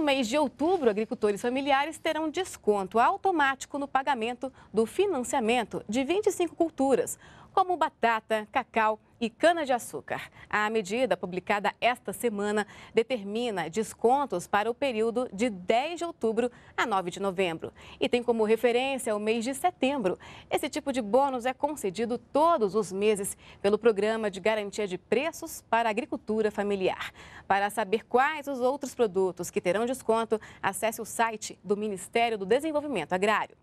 no mês de outubro, agricultores familiares terão desconto automático no pagamento do financiamento de 25 culturas como batata, cacau e cana-de-açúcar. A medida publicada esta semana determina descontos para o período de 10 de outubro a 9 de novembro e tem como referência o mês de setembro. Esse tipo de bônus é concedido todos os meses pelo Programa de Garantia de Preços para a Agricultura Familiar. Para saber quais os outros produtos que terão desconto, acesse o site do Ministério do Desenvolvimento Agrário.